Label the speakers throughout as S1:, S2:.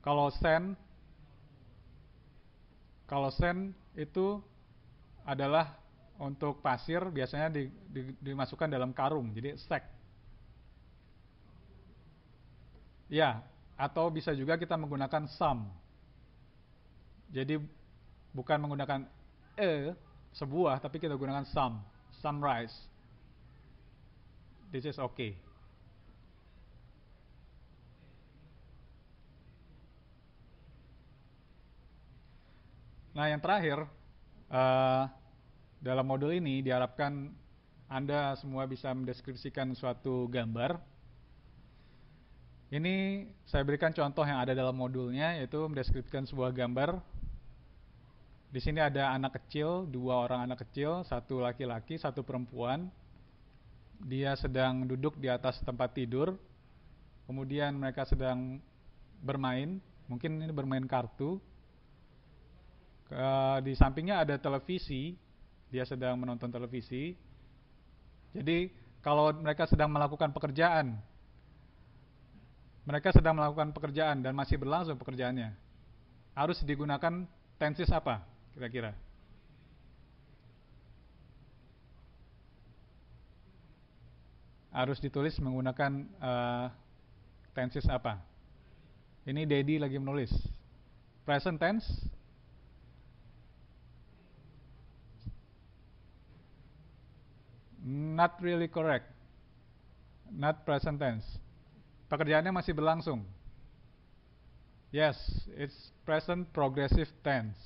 S1: Kalau sen kalau sen itu adalah untuk pasir biasanya di, di, dimasukkan dalam karung, jadi sek. Ya, atau bisa juga kita menggunakan sam. Jadi bukan menggunakan e sebuah, tapi kita gunakan sam, sunrise. This is okay. Nah, yang terakhir, uh, dalam modul ini diharapkan Anda semua bisa mendeskripsikan suatu gambar. Ini saya berikan contoh yang ada dalam modulnya, yaitu mendeskripsikan sebuah gambar. Di sini ada anak kecil, dua orang anak kecil, satu laki-laki, satu perempuan. Dia sedang duduk di atas tempat tidur, kemudian mereka sedang bermain, mungkin ini bermain kartu, Uh, di sampingnya ada televisi, dia sedang menonton televisi. Jadi kalau mereka sedang melakukan pekerjaan, mereka sedang melakukan pekerjaan dan masih berlangsung pekerjaannya, harus digunakan tensis apa kira-kira? Harus ditulis menggunakan uh, tensis apa? Ini Dedi lagi menulis. Present tense Not really correct. Not present tense. Pekerjaannya masih berlangsung. Yes, it's present progressive tense.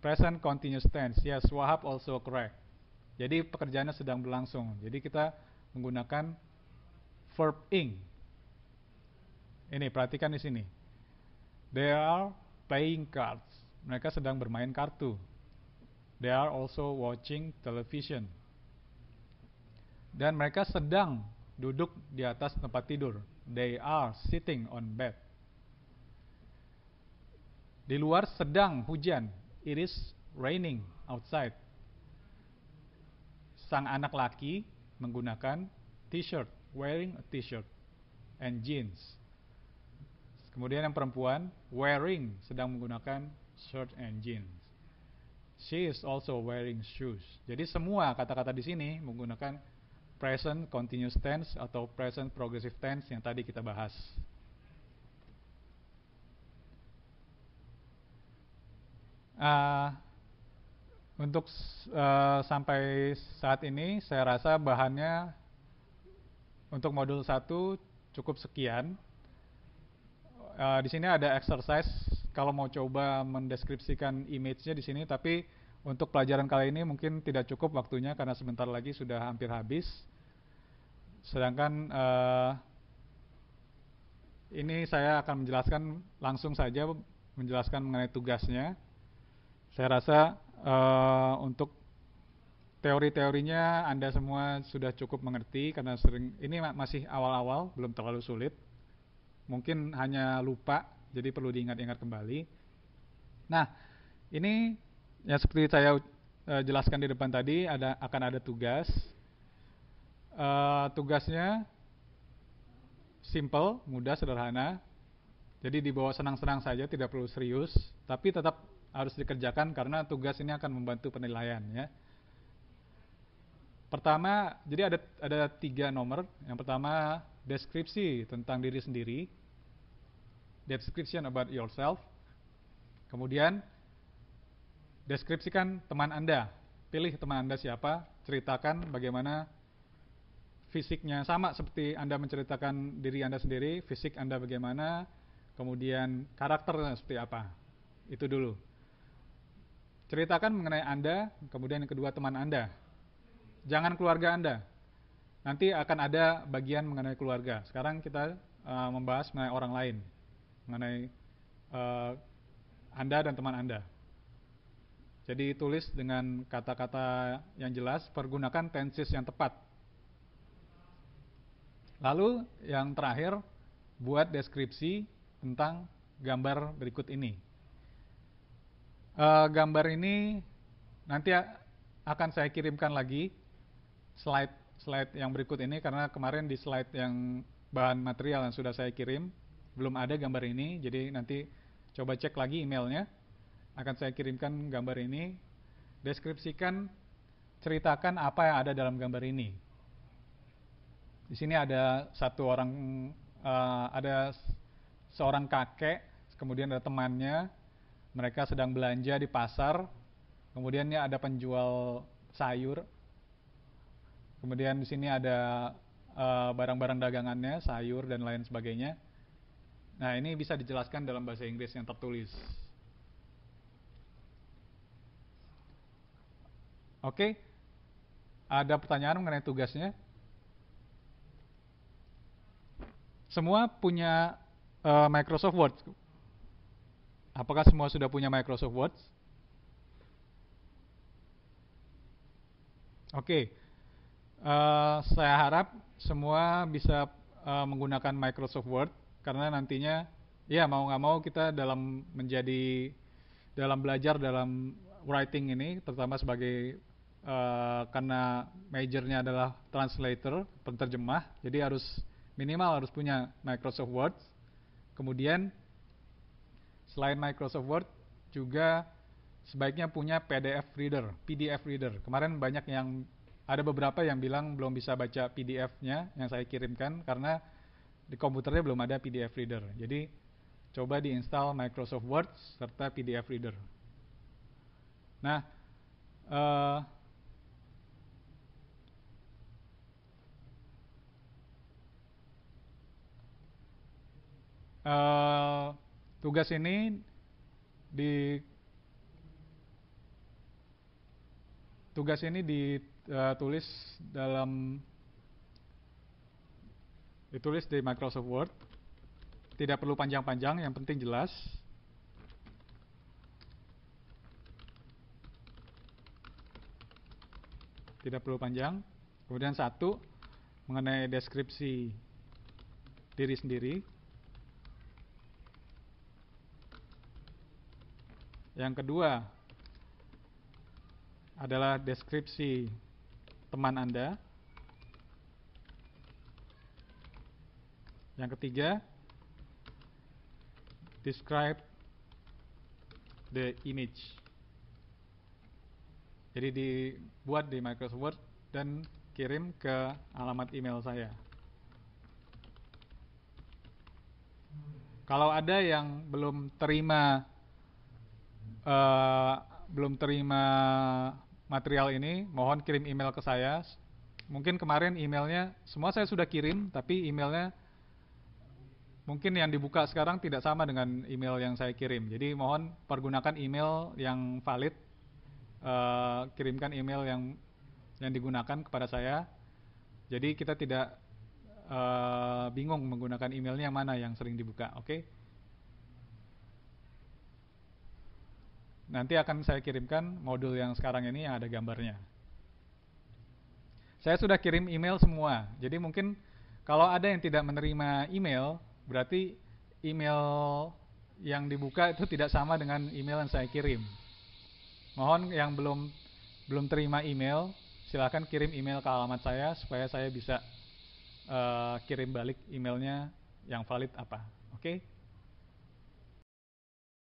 S1: Present continuous tense. Yes, Wahab also correct. Jadi pekerjaannya sedang berlangsung. Jadi kita menggunakan verb ing. Ini perhatikan di sini. They are playing cards. Mereka sedang bermain kartu. They are also watching television. Dan mereka sedang duduk di atas tempat tidur. They are sitting on bed. Di luar sedang hujan. It is raining outside. Sang anak laki menggunakan t-shirt, wearing a t-shirt and jeans. Kemudian yang perempuan wearing sedang menggunakan shirt and jeans. She is also wearing shoes. Jadi semua kata-kata di sini menggunakan present continuous tense atau present progressive tense yang tadi kita bahas. Uh, untuk uh, sampai saat ini saya rasa bahannya untuk modul 1 cukup sekian. Uh, di sini ada exercise kalau mau coba mendeskripsikan image-nya di sini tapi untuk pelajaran kali ini mungkin tidak cukup waktunya karena sebentar lagi sudah hampir habis. Sedangkan uh, ini saya akan menjelaskan langsung saja menjelaskan mengenai tugasnya. Saya rasa uh, untuk teori-teorinya Anda semua sudah cukup mengerti karena sering ini masih awal-awal, belum terlalu sulit. Mungkin hanya lupa, jadi perlu diingat-ingat kembali. Nah, ini ya seperti saya uh, jelaskan di depan tadi ada akan ada tugas. Uh, tugasnya simple, mudah, sederhana. Jadi dibawa senang-senang saja, tidak perlu serius, tapi tetap harus dikerjakan karena tugas ini akan membantu penilaian ya. Pertama, jadi ada ada tiga nomor. Yang pertama deskripsi tentang diri sendiri, description about yourself. Kemudian Deskripsikan teman Anda. Pilih teman Anda siapa, ceritakan bagaimana fisiknya sama seperti Anda menceritakan diri Anda sendiri, fisik Anda bagaimana, kemudian karakternya seperti apa. Itu dulu. Ceritakan mengenai Anda, kemudian yang kedua teman Anda. Jangan keluarga Anda. Nanti akan ada bagian mengenai keluarga. Sekarang kita uh, membahas mengenai orang lain, mengenai uh, Anda dan teman Anda. Jadi tulis dengan kata-kata yang jelas, pergunakan tenses yang tepat. Lalu yang terakhir, buat deskripsi tentang gambar berikut ini. E, gambar ini nanti akan saya kirimkan lagi slide slide yang berikut ini karena kemarin di slide yang bahan material yang sudah saya kirim belum ada gambar ini, jadi nanti coba cek lagi emailnya akan saya kirimkan gambar ini. Deskripsikan, ceritakan apa yang ada dalam gambar ini. Di sini ada satu orang, uh, ada seorang kakek, kemudian ada temannya. Mereka sedang belanja di pasar. Kemudiannya ada penjual sayur. Kemudian di sini ada eh, barang-barang uh, barang -barang dagangannya, sayur dan lain sebagainya. Nah, ini bisa dijelaskan dalam bahasa Inggris yang tertulis. Oke? Ada pertanyaan mengenai tugasnya? Semua punya uh, Microsoft Word. Apakah semua sudah punya Microsoft Word? Oke, uh, saya harap semua bisa uh, menggunakan Microsoft Word karena nantinya ya mau nggak mau kita dalam menjadi dalam belajar dalam writing ini, terutama sebagai uh, karena majornya adalah translator, penterjemah, jadi harus minimal harus punya Microsoft Word. Kemudian selain Microsoft Word juga sebaiknya punya PDF reader, PDF reader. Kemarin banyak yang ada beberapa yang bilang belum bisa baca PDF-nya yang saya kirimkan karena di komputernya belum ada PDF reader. Jadi coba diinstal Microsoft Word serta PDF reader. Nah, uh, Eh, tugas ini di tugas ini ditulis eh, dalam ditulis di Microsoft Word. Tidak perlu panjang-panjang, yang penting jelas. Tidak perlu panjang. Kemudian satu mengenai deskripsi diri sendiri. Yang kedua adalah deskripsi teman Anda. Yang ketiga, describe the image. Jadi dibuat di Microsoft Word dan kirim ke alamat email saya. Kalau ada yang belum terima Eh, belum terima material ini, mohon kirim email ke saya. Mungkin kemarin emailnya semua saya sudah kirim, tapi emailnya mungkin yang dibuka sekarang tidak sama dengan email yang saya kirim. Jadi mohon pergunakan email yang valid, uh, kirimkan email yang yang digunakan kepada saya. Jadi kita tidak uh, bingung menggunakan emailnya yang mana yang sering dibuka, oke? Okay? Nanti akan saya kirimkan modul yang sekarang ini yang ada gambarnya. Saya sudah kirim email semua. Jadi mungkin kalau ada yang tidak menerima email, berarti email yang dibuka itu tidak sama dengan email yang saya kirim. Mohon yang belum belum terima email, silakan kirim email ke alamat saya supaya saya bisa uh, kirim balik emailnya yang valid apa. Oke? Okay?